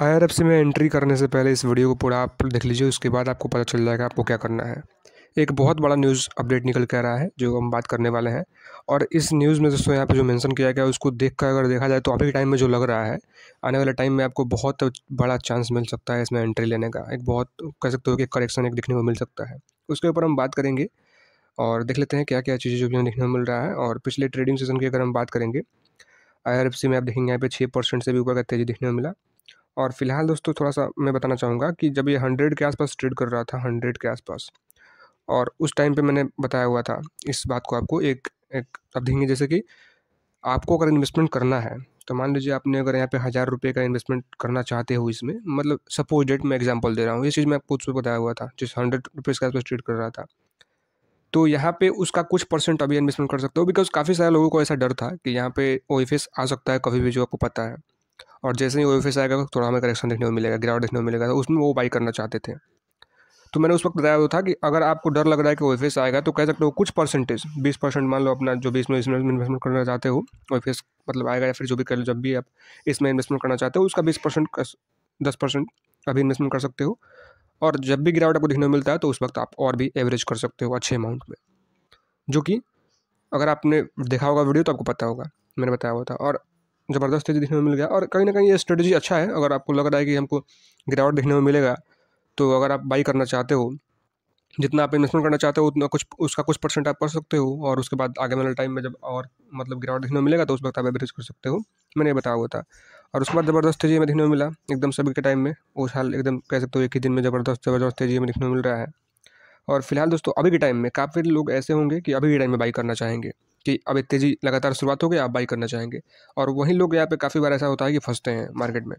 आई में एंट्री करने से पहले इस वीडियो को पूरा आप देख लीजिए उसके बाद आपको पता चल जाएगा आपको क्या करना है एक बहुत बड़ा न्यूज़ अपडेट निकल के आ रहा है जो हम बात करने वाले हैं और इस न्यूज़ में दोस्तों यहाँ पे जो मेंशन किया गया है उसको देख कर अगर देखा जाए तो अभी के टाइम में जो लग रहा है आने वाले टाइम में आपको बहुत बड़ा चांस मिल सकता है इसमें एंट्री लेने का एक बहुत कह सकते हो कि करेक्शन एक देखने को मिल सकता है उसके ऊपर हम बात करेंगे और देख लेते हैं क्या क्या चीज़ें जो भी देखने को मिल रहा है और पिछले ट्रेडिंग सेशन की अगर हम बात करेंगे आई में आप देखेंगे यहाँ पे छः परसेंट से भी ऊपर का तेज़ी देखने को मिला और फिलहाल दोस्तों थोड़ा सा मैं बताना चाहूँगा कि जब ये हंड्रेड के आसपास ट्रेड कर रहा था हंड्रेड के आसपास और उस टाइम पे मैंने बताया हुआ था इस बात को आपको एक एक अब देंगे जैसे कि आपको अगर इन्वेस्टमेंट करना है तो मान लीजिए आपने अगर यहाँ पे हज़ार रुपये का इन्वेस्टमेंट करना चाहते हो इसमें मतलब सपोज डेट मैं एग्जाम्पल दे रहा हूँ ये चीज़ मैं आपको उसमें बताया हुआ था जिस हंड्रेड रुपीज़ के आसपास ट्रेड कर रहा था तो यहाँ पे उसका कुछ परसेंट अभी इन्वेस्टमेंट कर सकते हो बिकॉज काफ़ी सारे लोगों को ऐसा डर था कि यहाँ पे ओ आ सकता है कभी भी जो आपको पता है और जैसे ही ओ आएगा एस तो आएगा थोड़ा हमें करेक्शन देखने को मिलेगा गिरावट देखने को मिलेगा तो उसमें वो बाई करना चाहते थे तो मैंने उस वक्त बताया हुआ था कि अगर आपको डर लग रहा है कि ओ आएगा तो कह सकते हो कुछ परसेंटेज बीस परसेंट मान लो अपना जो भी इसमें इसमें इन्वेस्टमेंट करना चाहते हो ओ एस मतलब आएगा या फिर जो भी कर लो जब भी आप इसमें इन्वेस्टमेंट करना चाहते हो उसका बीस परसेंट दस परसेंट अभी इन्वेस्टमेंट कर सकते हो और जब भी गिरावट आपको देखने को मिलता है तो उस वक्त आप और भी एवरेज कर सकते हो अच्छे अमाउंट में जो कि अगर आपने देखा होगा वीडियो तो आपको पता होगा मैंने बताया हुआ था और ज़बरदस्त तेज़ी देखने में मिल गया और कहीं ना कहीं ये स्ट्रेटजी अच्छा है अगर आपको लग रहा है कि हमको गिरावट देखने में मिलेगा तो अगर आप बाई करना चाहते हो जितना आप इन्वेस्टमेंट करना चाहते हो उतना कुछ उसका कुछ परसेंट आप कर सकते हो और उसके बाद आगे वाले टाइम में जब और मतलब गिरावट देखने में मिलेगा तो उस वक्त आप एवरेज कर सकते हो मैंने ये बताया हुआ था और उसके बाद ज़बरदस्त तेजी में देखने में मिला एकदम सभी के टाइम में वो साल एकदम कह सकते हो एक ही दिन में ज़बरदस्त ज़बरदस्त तेजी में देखने को मिल रहा है और फिलहाल दोस्तों अभी के टाइम में काफ़ी लोग ऐसे होंगे कि अभी के टाइम में बाई करना चाहेंगे कि अब एक तेज़ी लगातार शुरुआत हो गई आप बाई करना चाहेंगे और वहीं लोग यहाँ पे काफ़ी बार ऐसा होता है कि फंसते हैं मार्केट में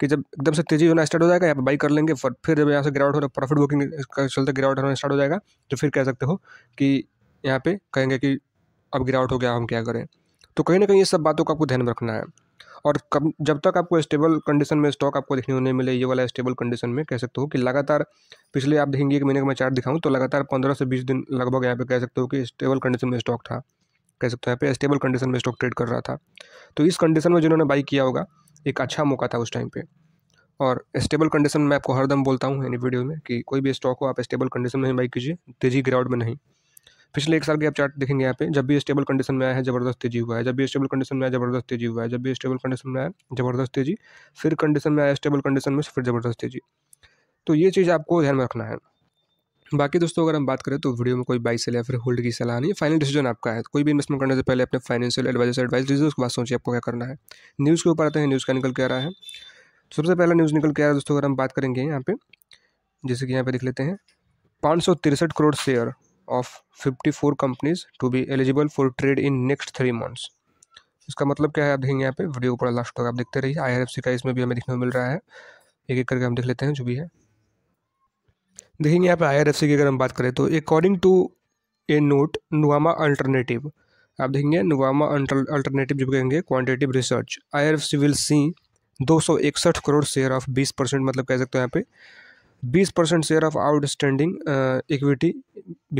कि जब एकदम से तेज़ी होना स्टार्ट हो जाएगा यहाँ पे बाई कर लेंगे फिर जब यहाँ से गिरावट होना प्रॉफिट बुकिंग का चलते गिरावट होना स्टार्ट हो जाएगा तो फिर कह सकते हो कि यहाँ पर कहेंगे कि अब गिरावट हो गया हम क्या करें तो कहीं ना कहीं ये सब बातों का आपको ध्यान में रखना है और कब जब तक आपको स्टेबल कंडीशन में स्टॉक आपको देखने होने मिले ये वाला स्टेबल कंडीशन में कह सकते हो कि लगातार पिछले आप देखेंगे एक महीने का मैं चार्ट दिखाऊं तो लगातार पंद्रह से बीस दिन लगभग यहाँ पे कह सकते हो कि स्टेबल कंडीशन में स्टॉक था कह सकते हो यहाँ पे स्टेबल कंडीशन में स्टॉक ट्रेड कर रहा था तो इस कंडीशन में जिन्होंने बाई किया होगा एक अच्छा मौका था उस टाइम पे और स्टेबल कंडीशन में आपको हरदम बोलता हूँ यानी वीडियो में कि कोई भी स्टॉक हो आप स्टेबल कंडीशन में ही बाई कीजिए तेजी ग्राउंड में नहीं पिछले एक साल के आप चार्ट देखेंगे यहाँ पे जब भी स्टेबल कंडीशन में आया है जबरदस्त तेजी हुआ है जब भी स्टेबल कंडीशन में आया जबरदस्त तेजी हुआ है जब भी स्टेबल कंडीशन में आया जबरदस्त तेजी फिर कंडीशन में आया स्टेबल कंडीशन में फिर जबरदस्त तेजी तो ये चीज़ आपको ध्यान में रखना है बाकी दोस्तों अगर हम बात करें तो वीडियो में कोई बाई सेल या फिर होल्ड की सलाह नहीं फाइनल डिसीजन आपका है कोई भी इन्वेस्टमेंट करने से पहले अपने फाइनेंशियल एडवाइजर से एडवाइस लीजिए उसके बाद सोचिए आपको क्या करना है न्यूज़ के ऊपर आते हैं न्यूज़ का निकल के आ रहा है तो सबसे पहला न्यूज़ निकल के आ रहा है दोस्तों अगर हम बात करेंगे यहाँ पे जैसे कि यहाँ पे देख लेते हैं पाँच crore share of fifty four companies to be eligible for trade in next three months इसका मतलब क्या है आप देखेंगे यहाँ पे वीडियो को पूरा लास्ट तक आप देखते रहिए आई का इसमें भी हमें देखने को मिल रहा है एक एक करके हम देख लेते हैं जो भी है देखेंगे यहाँ पे सी की अगर हम बात करें तो according to a note Nuvama alternative आप देखेंगे नुवामा अल्टरनेटिव जो कहेंगे quantitative research I will see दो सौ इकसठ करोड़ शेयर ऑफ बीस परसेंट मतलब कह सकते हो यहाँ पे बीस percent share of outstanding equity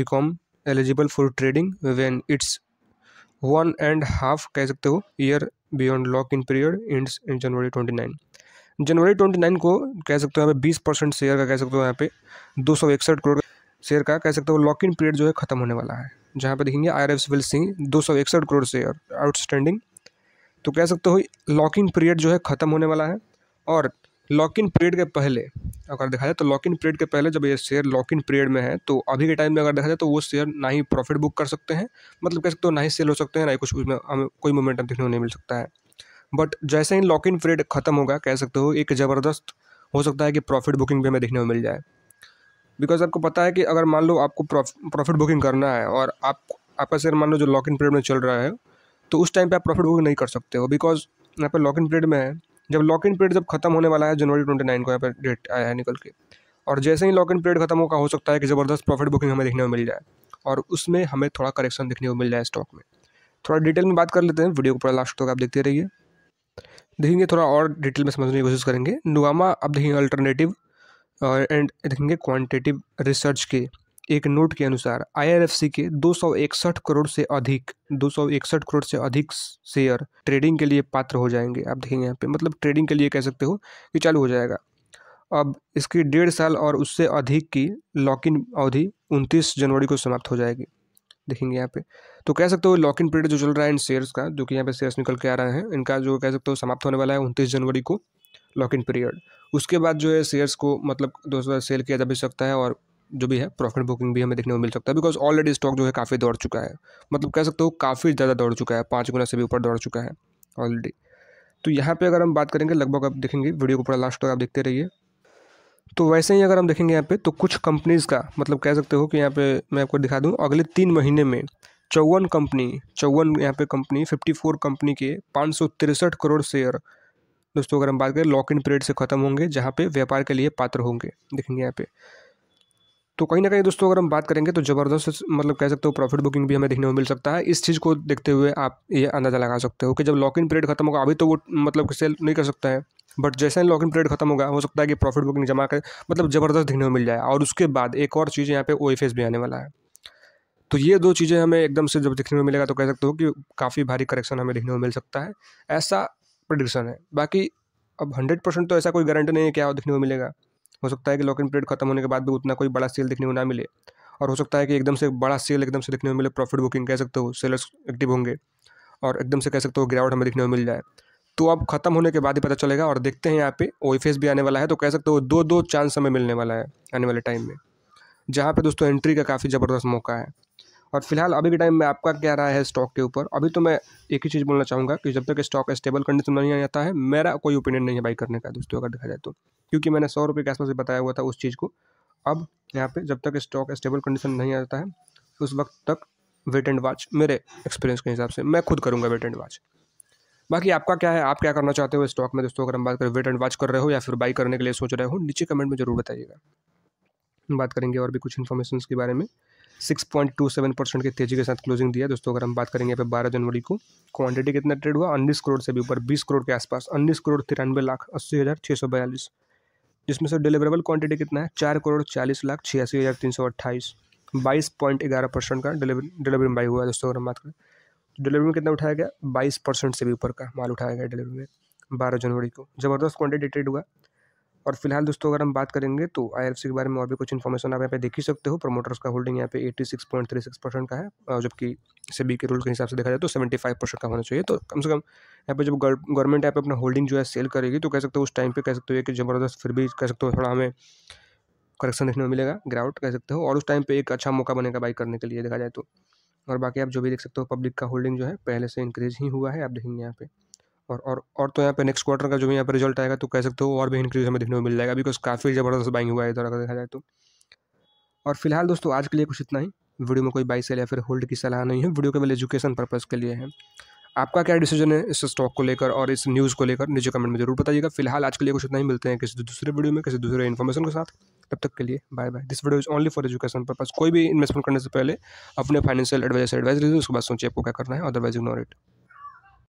become eligible for trading when it's one and half कह सकते हो year beyond lock in period ends in January twenty nine January twenty nine को कह सकते हो यहाँ पे बीस परसेंट शेयर का कह सकते हो यहाँ पे दो सौ इकसठ करोड़ शेयर का कह सकते हो लॉक इन पीरियड जो है खत्म होने वाला है जहाँ पे देखेंगे आई आर एफ सिविल सिंह दो सौ इकसठ करोड़ शेयर आउटस्टैंडिंग तो कह सकते हो लॉक इन पीरियड जो है ख़त्म होने वाला है और लॉक इन पीरियड के पहले अगर देखा जाए तो लॉक इन पीरियड के पहले जब ये शेयर लॉक इन पीरियड में है तो अभी के टाइम में अगर देखा जाए तो वो शेयर ना ही प्रॉफिट बुक कर सकते हैं मतलब कह सकते हो ना ही सेल हो सकते हैं ना ही कुछ उसमें हमें कोई मोमेंटम देखने को नहीं मिल सकता है बट जैसे ही लॉक इन पीरियड ख़त्म होगा कह सकते हो एक ज़बरदस्त हो सकता है कि प्रॉफिट बुकिंग भी हमें देखने को मिल जाए बिकॉज आपको पता है कि अगर मान लो आपको प्रॉफिट बुकिंग करना है और आप आपका शेयर मान लो जो लॉक इन पीरियड में चल रहा है तो उस टाइम पे आप प्रॉफिट बुकिंग नहीं कर सकते हो बिकॉज यहाँ पर लॉक इन पीरियड में है जब लॉक इन पीरियड जब खत्म होने वाला है जनवरी ट्वेंटी नाइन को यहाँ पर डेट आया है निकल के और जैसे ही लॉक इन पीरियड खत्म होगा हो सकता है कि ज़बरदस्त प्रॉफिट बुकिंग हमें देखने को मिल जाए और उसमें हमें थोड़ा करेक्शन देखने को मिल जाए स्टॉक में थोड़ा डिटेल में बात कर लेते हैं वीडियो को पूरा लास्ट तक आप देखते रहिए देखेंगे थोड़ा और डिटेल में समझने की कोशिश करेंगे नुआमा अब देखेंगे अल्टरनेटिव एंड देखेंगे क्वांटिटेटिव रिसर्च के एक नोट के अनुसार आईआरएफसी के दो करोड़ से अधिक दो करोड़ से अधिक शेयर ट्रेडिंग के लिए पात्र हो जाएंगे आप देखेंगे यहाँ पे मतलब ट्रेडिंग के लिए कह सकते हो कि चालू हो जाएगा अब इसकी डेढ़ साल और उससे अधिक की लॉक इन अवधि उनतीस जनवरी को समाप्त हो जाएगी देखेंगे यहाँ पे तो कह सकते हो लॉक इन पीरियड जो चल रहा है इन शेयर्स का जो कि यहाँ पे शेयर्स निकल के आ रहे हैं इनका जो कह सकते हो समाप्त होने वाला है उनतीस जनवरी को लॉक इन पीरियड उसके बाद जो है शेयर्स को मतलब दोस्तों सेल किया जा भी सकता है और जो भी है प्रॉफिट बुकिंग भी हमें देखने को मिल सकता है बिकॉज ऑलरेडी स्टॉक जो है काफ़ी दौड़ चुका है मतलब कह सकते हो काफ़ी ज़्यादा दौड़ चुका है पाँच गुना से भी ऊपर दौड़ चुका है ऑलरेडी तो यहाँ पे अगर हम बात करेंगे लगभग आप देखेंगे वीडियो को पूरा लास्ट तक आप देखते रहिए तो वैसे ही अगर हम देखेंगे यहाँ पे तो कुछ कंपनीज़ का मतलब कह सकते हो कि यहाँ पे मैं आपको दिखा दूँ अगले तीन महीने में चौवन कंपनी चौवन यहाँ पे कंपनी फिफ्टी फोर कंपनी के पाँच सौ तिरसठ करोड़ शेयर दोस्तों अगर हम बात करें लॉक इन पीरियड से ख़त्म होंगे जहाँ पे व्यापार के लिए पात्र होंगे देखेंगे यहाँ पे तो कहीं ना कहीं दोस्तों अगर हम बात करेंगे तो ज़बरदस्त मतलब कह सकते हो प्रॉफिट बुकिंग भी हमें देखने को मिल सकता है इस चीज़ को देखते हुए आप ये अंदाज़ा लगा सकते हो कि जब लॉक इन पीरियड खत्म होगा अभी तो वो मतलब सेल नहीं कर सकता है बट जैसे ही लॉगिन पीरियड खत्म होगा हो सकता है कि प्रॉफिट बुकिंग जमा कर मतलब ज़बरदस्त देखने में मिल जाए और उसके बाद एक और चीज़ यहाँ पे ओ भी आने वाला है तो ये दो चीज़ें हमें एकदम से जब देखने में मिलेगा तो कह सकते हो कि काफ़ी भारी करेक्शन हमें देखने में मिल सकता है ऐसा प्रडिक्शन है बाकी अब हंड्रेड परसेंट तो ऐसा कोई गारंटी नहीं है क्या हाँ, देखने को मिलेगा हो सकता है कि लॉक इन पीरियड खत्म होने के बाद भी उतना कोई बड़ा सेल देखने को ना मिले और हो सकता है कि एकदम से बड़ा सेल एकदम से देखने में मिले प्रॉफिट बुकिंग कह सकते हो सेलर्स एक्टिव होंगे और एकदम से कह सकते हो गिरावट हमें देखने में मिल जाए तो अब ख़त्म होने के बाद ही पता चलेगा और देखते हैं यहाँ पे ओ भी आने वाला है तो कह सकते हो दो दो चांस हमें मिलने वाला है आने वाले टाइम में जहाँ पे दोस्तों एंट्री का काफ़ी ज़बरदस्त मौका है और फिलहाल अभी के टाइम में आपका क्या रहा है स्टॉक के ऊपर अभी तो मैं एक ही चीज़ बोलना चाहूँगा कि जब तक स्टॉक स्टेबल कंडीशन नहीं आता है मेरा कोई ओपिनियन नहीं है बाई करने का दोस्तों अगर देखा जाए तो क्योंकि मैंने सौ रुपये के आसपास बताया हुआ था उस चीज़ को अब यहाँ पर जब तक स्टॉक स्टेबल कंडीशन नहीं आता है उस वक्त तक वेट एंड वॉच मेरे एक्सपीरियंस के हिसाब से मैं खुद करूँगा वेट एंड वॉच बाकी आपका क्या है आप क्या करना चाहते हो स्टॉक में दोस्तों अगर हम बात करें वेट एंड वॉच कर रहे हो या फिर बाई करने के लिए सोच रहे हो नीचे कमेंट में जरूर बताइएगा बात करेंगे और भी कुछ इन्फॉर्मेशन के बारे में six point two seven percent की तेजी के साथ क्लोजिंग दिया दोस्तों अगर हम बात करेंगे यहाँ पे बारह जनवरी को क्वांटिटी कितना ट्रेड हुआ उन्नीस करोड़ से भी ऊपर बीस करोड़ के आसपास उन्नीस करोड़ तिरानवे लाख अस्सी हज़ार छः सौ बयालीस जिसमें से डिलीवरेबल क्वांटिटी कितना है चार करोड़ चालीस लाख छियासी हज़ार तीन सौ अट्ठाईस बाईस पॉइंट ग्यारह परसेंट का डिलीवरी डिलीवरी बाई हुआ दोस्तों अगर हम बात करें डिलीवरी में कितना उठाया गया बाईस परसेंट से भी ऊपर का माल उठाया गया डिलीवरी में बारह जनवरी को ज़बरदस्त क्वान्टिटी ट्रेड हुआ और फिलहाल दोस्तों अगर हम बात करेंगे तो आई के बारे में और भी कुछ इन्फॉर्मेशन आप यहाँ पे देख ही सकते हो प्रमोटर्स का होल्डिंग यहाँ पे 86.36 परसेंट का है जबकि सेबी के रूल के हिसाब से देखा जाए तो 75 परसेंट का होना चाहिए तो कम से कम यहाँ पे जब गवर्नमेंट यहाँ पे अपना होल्डिंग जो है सेल करेगी तो कह सकते हो उस टाइम पर कह सकते हो कि ज़बरदस्त फिर भी कह सकते हो थोड़ा हमें करेक्शन देखने को मिलेगा ग्राउट कह सकते हो और उस टाइम पर एक अच्छा मौका बनेगा बाई करने के लिए देखा जाए तो और बाकी आप जो भी देख सकते हो पब्लिक का होल्डिंग जो है पहले से इंक्रीज ही हुआ है आप देखेंगे यहाँ पे और और और तो यहाँ पे नेक्स्ट क्वार्टर का जो भी यहाँ पर रिजल्ट आएगा तो कह सकते हो और भी इंक्रीज हमें देखने को मिल जाएगा बिकॉज काफ़ी ज़बरदस्त बाइंग हुआ है इधर अगर देखा जाए तो और फिलहाल दोस्तों आज के लिए कुछ इतना ही वीडियो में कोई बाई सेल या फिर होल्ड की सलाह नहीं है वीडियो केवल एजुकेशन पर्पज़ के लिए है आपका क्या डिसीजन है इस स्टॉक को लेकर और इस न्यूज़ को लेकर नीचे कमेंट में जरूर बताइएगा फिलहाल आज के लिए कुछ इतना ही मिलते हैं किसी दूसरे वीडियो में किसी दूसरे इन्फॉर्मेशन के साथ तब तक के लिए bye bye this video is only for education purpose कोई भी इन्वेस्टमेंट करने से पहले अपने फाइनेंशियल एडवाइजर से एडवाइस लीजिए उसके बाद सोचिए आपको क्या करना है अदरवाइज इग्नोर इट